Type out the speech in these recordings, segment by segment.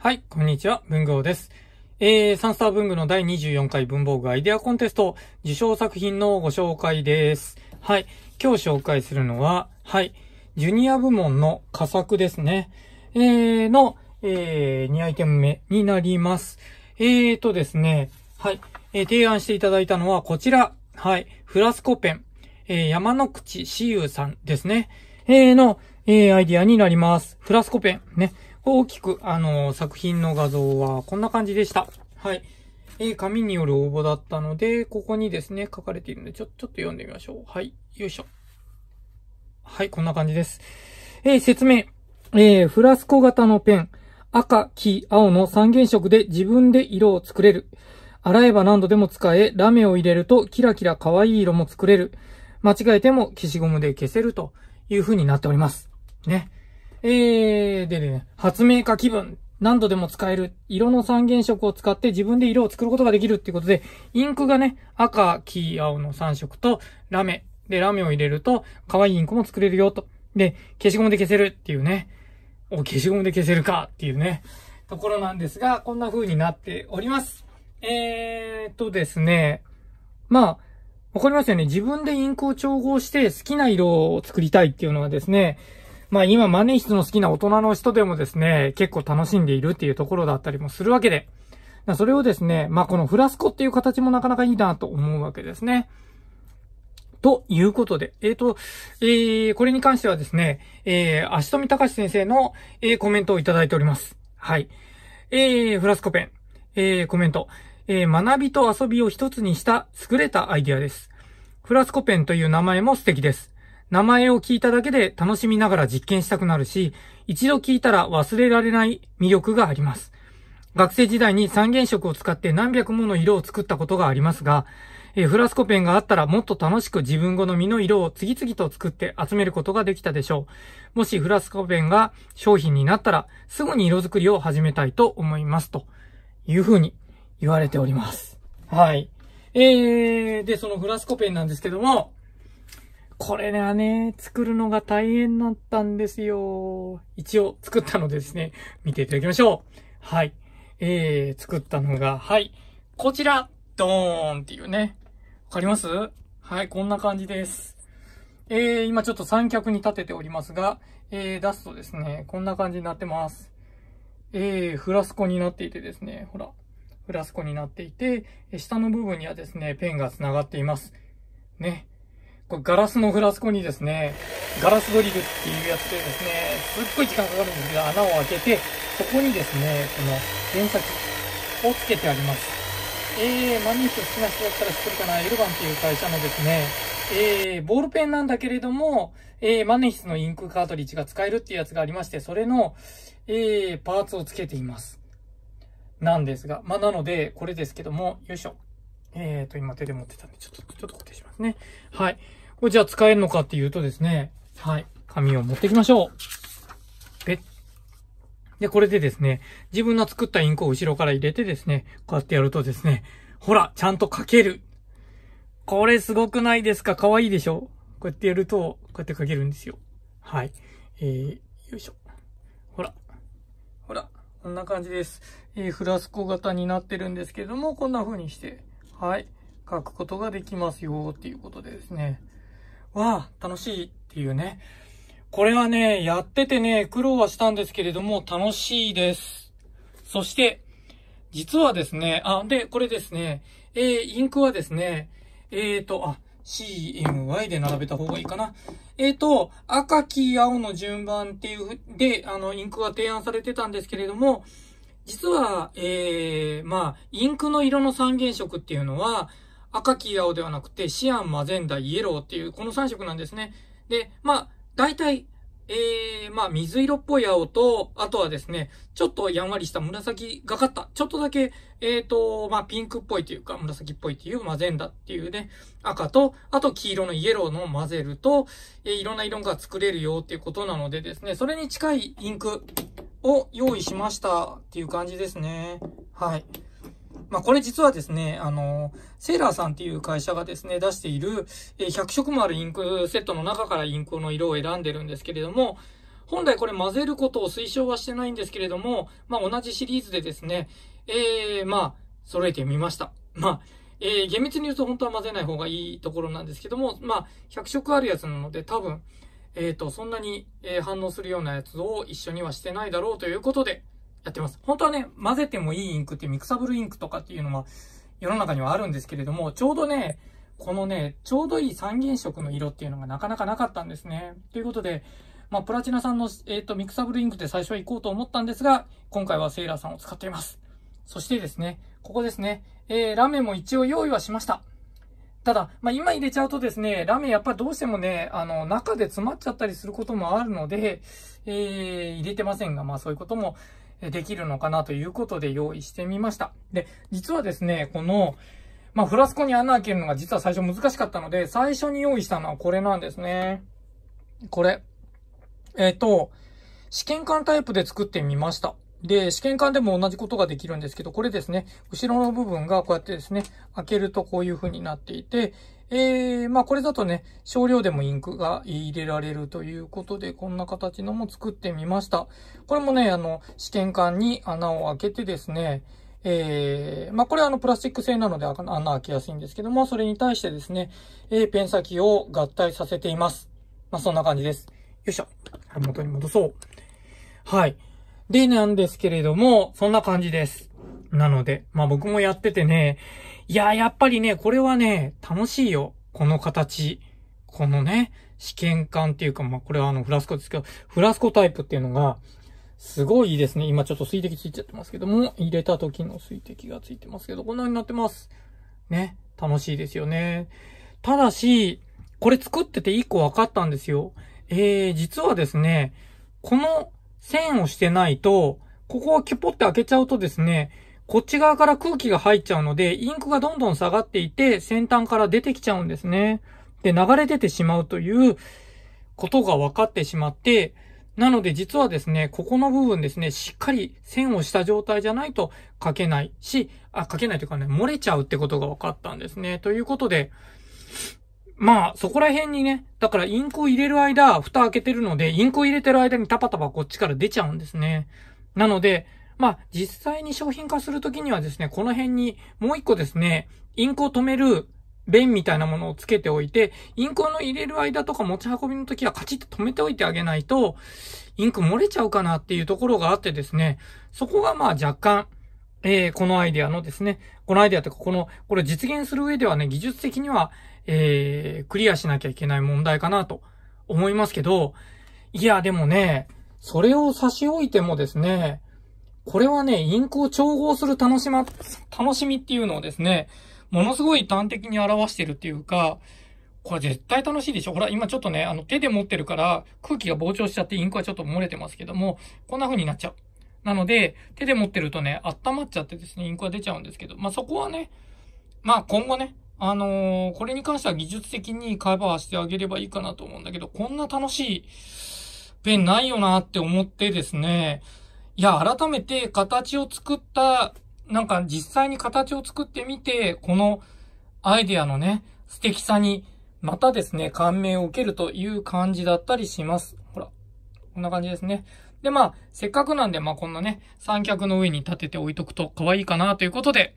はい、こんにちは、文豪です。えー、サンスター文具の第24回文房具アイデアコンテスト、受賞作品のご紹介です。はい、今日紹介するのは、はい、ジュニア部門の佳作ですね。えー、の、えー、2アイテム目になります。えーとですね、はい、えー、提案していただいたのはこちら、はい、フラスコペン、えー、山の口私有さんですね。えー、の、えー、アイディアになります。フラスコペン、ね。大きく、あの、作品の画像はこんな感じでした。はい。えー、紙による応募だったので、ここにですね、書かれているので、ちょ、ちょっと読んでみましょう。はい。よいしょ。はい、こんな感じです。えー、説明。えー、フラスコ型のペン。赤、黄、青の三原色で自分で色を作れる。洗えば何度でも使え、ラメを入れるとキラキラ可愛い色も作れる。間違えても消しゴムで消せるという風になっております。ね。えー、でね、発明家気分。何度でも使える。色の三原色を使って自分で色を作ることができるっていうことで、インクがね、赤、黄、青の三色と、ラメ。で、ラメを入れると、可愛いインクも作れるよと。で、消しゴムで消せるっていうね。お、消しゴムで消せるかっていうね。ところなんですが、こんな風になっております。えーとですね。まあ、わかりますよね。自分でインクを調合して好きな色を作りたいっていうのはですね、まあ今マネー室の好きな大人の人でもですね、結構楽しんでいるっていうところだったりもするわけで、それをですね、まあこのフラスコっていう形もなかなかいいなと思うわけですね。ということで、えっ、ー、と、えー、これに関してはですね、えー、足富隆先生の、えー、コメントをいただいております。はい。えー、フラスコペン、えー、コメント。えー、学びと遊びを一つにした優れたアイデアです。フラスコペンという名前も素敵です。名前を聞いただけで楽しみながら実験したくなるし、一度聞いたら忘れられない魅力があります。学生時代に三原色を使って何百もの色を作ったことがありますが、えフラスコペンがあったらもっと楽しく自分好みの色を次々と作って集めることができたでしょう。もしフラスコペンが商品になったらすぐに色作りを始めたいと思います。というふうに言われております。はい。えー、で、そのフラスコペンなんですけども、これがね、作るのが大変だったんですよ。一応作ったのでですね、見ていただきましょう。はい。えー、作ったのが、はい。こちら、ドーンっていうね。わかりますはい、こんな感じです。えー、今ちょっと三脚に立てておりますが、えー、出すとですね、こんな感じになってます。えー、フラスコになっていてですね、ほら、フラスコになっていて、下の部分にはですね、ペンが繋がっています。ね。これガラスのフラスコにですね、ガラスドリルっていうやつでですね、すっごい時間かかるんですけど、穴を開けて、そこにですね、この電先をつけてあります。えー、マニフ好きな人だったら知ってるかなエルバンっていう会社のですね、えー、ボールペンなんだけれども、えー、マネヒスのインクカートリッジが使えるっていうやつがありまして、それの、えー、パーツをつけています。なんですが、まあ、なので、これですけども、よいしょ。えっ、ー、と、今手で持ってたんで、ちょっと、ちょっと固定しますね。はい。これじゃあ使えるのかっていうとですね、はい、紙を持ってきましょう。ペッ。で、これでですね、自分の作ったインクを後ろから入れてですね、こうやってやるとですね、ほら、ちゃんと書ける。これすごくないですか可愛いでしょこうやってやると、こうやって書けるんですよ。はい。えー、よいしょ。ほら。ほら。こんな感じです。えー、フラスコ型になってるんですけども、こんな風にして、はい。書くことができますよ、っていうことでですね。は楽しいっていうね。これはね、やっててね、苦労はしたんですけれども、楽しいです。そして、実はですね、あ、で、これですね、えー、インクはですね、えーと、あ、CMY で並べた方がいいかな。えー、と、赤、黄、青の順番っていう、で、あの、インクが提案されてたんですけれども、実は、えー、まあ、インクの色の三原色っていうのは、赤黄青ではなくて、シアン、マゼンダ、イエローっていう、この3色なんですね。で、まあ、大体、えー、まあ、水色っぽい青と、あとはですね、ちょっとやんわりした紫がかった、ちょっとだけ、えっ、ー、と、まあ、ピンクっぽいというか、紫っぽいというマゼンダっていうね、赤と、あと黄色のイエローの混ぜると、えー、いろんな色が作れるよっていうことなのでですね、それに近いインクを用意しましたっていう感じですね。はい。まあ、これ実はですね、あの、セーラーさんっていう会社がですね、出している、え100色もあるインクセットの中からインクの色を選んでるんですけれども、本来これ混ぜることを推奨はしてないんですけれども、まあ、同じシリーズでですね、えー、まあ、揃えてみました。まあ、えー、厳密に言うと本当は混ぜない方がいいところなんですけども、まあ、100色あるやつなので多分、えっ、ー、と、そんなに、え反応するようなやつを一緒にはしてないだろうということで、やってます。本当はね、混ぜてもいいインクってミクサブルインクとかっていうのは世の中にはあるんですけれども、ちょうどね、このね、ちょうどいい三原色の色っていうのがなかなかなかったんですね。ということで、まあ、プラチナさんの、えっ、ー、と、ミクサブルインクで最初は行こうと思ったんですが、今回はセーラーさんを使っています。そしてですね、ここですね、えー、ラメも一応用意はしました。ただ、まあ、今入れちゃうとですね、ラメやっぱどうしてもね、あの、中で詰まっちゃったりすることもあるので、えー、入れてませんが、まあ、そういうことも、できるのかなということで用意してみました。で、実はですね、この、まあ、フラスコに穴開けるのが実は最初難しかったので、最初に用意したのはこれなんですね。これ。えっ、ー、と、試験管タイプで作ってみました。で、試験管でも同じことができるんですけど、これですね、後ろの部分がこうやってですね、開けるとこういう風になっていて、えー、まあこれだとね、少量でもインクが入れられるということで、こんな形のも作ってみました。これもね、あの、試験管に穴を開けてですね、えー、まあこれはあのプラスチック製なので穴開けやすいんですけども、それに対してですね、えー、ペン先を合体させています。まあそんな感じです。よいしょ。元に戻そう。はい。でなんですけれども、そんな感じです。なので、まあ僕もやっててね、いや、やっぱりね、これはね、楽しいよ。この形。このね、試験管っていうか、まあこれはあのフラスコですけど、フラスコタイプっていうのが、すごいですね。今ちょっと水滴ついちゃってますけども、入れた時の水滴がついてますけど、こんなになってます。ね、楽しいですよね。ただし、これ作ってて一個分かったんですよ。えー、実はですね、この線をしてないと、ここをキュポって開けちゃうとですね、こっち側から空気が入っちゃうので、インクがどんどん下がっていて、先端から出てきちゃうんですね。で、流れ出てしまうということが分かってしまって、なので実はですね、ここの部分ですね、しっかり線をした状態じゃないと書けないし、あ、書けないというかね、漏れちゃうってことが分かったんですね。ということで、まあ、そこら辺にね、だからインクを入れる間、蓋開けてるので、インクを入れてる間にタパタパこっちから出ちゃうんですね。なので、まあ、実際に商品化するときにはですね、この辺にもう一個ですね、インクを止める弁みたいなものをつけておいて、インクの入れる間とか持ち運びの時はカチッと止めておいてあげないと、インク漏れちゃうかなっていうところがあってですね、そこがまあ若干、えー、このアイデアのですね、このアイデアとか、この、これ実現する上ではね、技術的には、えー、クリアしなきゃいけない問題かなと思いますけど、いや、でもね、それを差し置いてもですね、これはね、インクを調合する楽しま、楽しみっていうのをですね、ものすごい端的に表してるっていうか、これ絶対楽しいでしょほら、今ちょっとね、あの手で持ってるから、空気が膨張しちゃってインクはちょっと漏れてますけども、こんな風になっちゃう。なので、手で持ってるとね、温まっちゃってですね、インクは出ちゃうんですけど、まあ、そこはね、まあ、今後ね、あのー、これに関しては技術的にカバーしてあげればいいかなと思うんだけど、こんな楽しいペンないよなって思ってですね、いや、改めて形を作った、なんか実際に形を作ってみて、このアイデアのね、素敵さに、またですね、感銘を受けるという感じだったりします。ほら、こんな感じですね。で、まあ、せっかくなんで、まあ、こんなね、三脚の上に立てて置いとくと可愛いかなということで、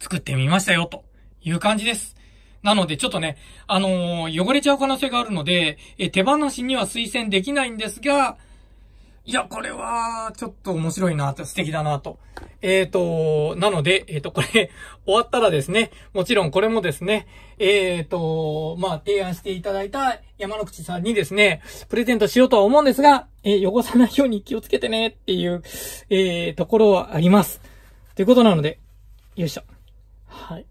作ってみましたよ、という感じです。なので、ちょっとね、あのー、汚れちゃう可能性があるので、え手放しには推薦できないんですが、いや、これは、ちょっと面白いなと、素敵だなと。ええー、と、なので、えっ、ー、と、これ、終わったらですね、もちろんこれもですね、ええー、と、まあ、提案していただいた山の口さんにですね、プレゼントしようとは思うんですが、え汚さないように気をつけてねっていう、えー、ところはあります。ということなので、よいしょ。はい。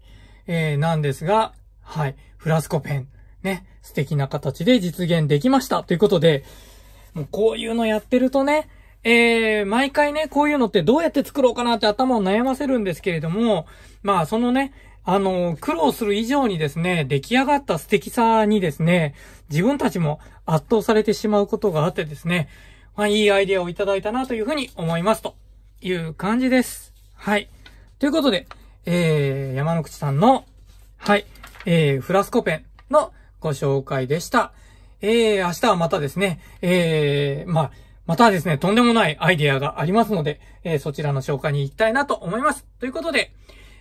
えー、なんですが、はい。フラスコペン。ね。素敵な形で実現できました。ということで、もうこういうのやってるとね、えー、毎回ね、こういうのってどうやって作ろうかなって頭を悩ませるんですけれども、まあそのね、あの、苦労する以上にですね、出来上がった素敵さにですね、自分たちも圧倒されてしまうことがあってですね、まあ、いいアイデアをいただいたなというふうに思いますという感じです。はい。ということで、えー、山口さんの、はい、えー、フラスコペンのご紹介でした。えー、明日はまたですね、えー、まあ、またですね、とんでもないアイディアがありますので、えー、そちらの紹介に行きたいなと思います。ということで、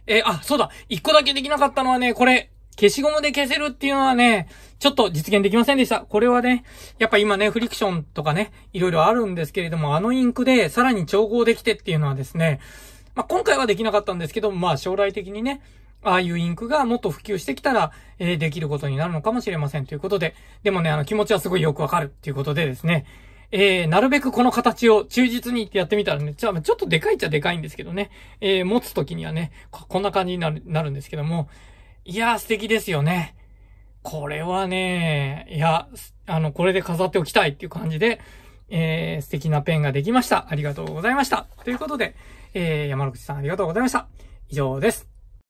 えー、あ、そうだ、一個だけできなかったのはね、これ、消しゴムで消せるっていうのはね、ちょっと実現できませんでした。これはね、やっぱ今ね、フリクションとかね、いろいろあるんですけれども、あのインクでさらに調合できてっていうのはですね、まあ、今回はできなかったんですけど、まあ、将来的にね、ああいうインクがもっと普及してきたら、えー、できることになるのかもしれませんということで、でもね、あの気持ちはすごいよくわかるっていうことでですね、えー、なるべくこの形を忠実にやってみたらね、ちょちょっとでかいっちゃでかいんですけどね、えー、持つときにはねこ、こんな感じになるなるんですけども、いやー素敵ですよね。これはね、いや、あの、これで飾っておきたいっていう感じで、えー、素敵なペンができました。ありがとうございました。ということで、えー、山口さんありがとうございました。以上です。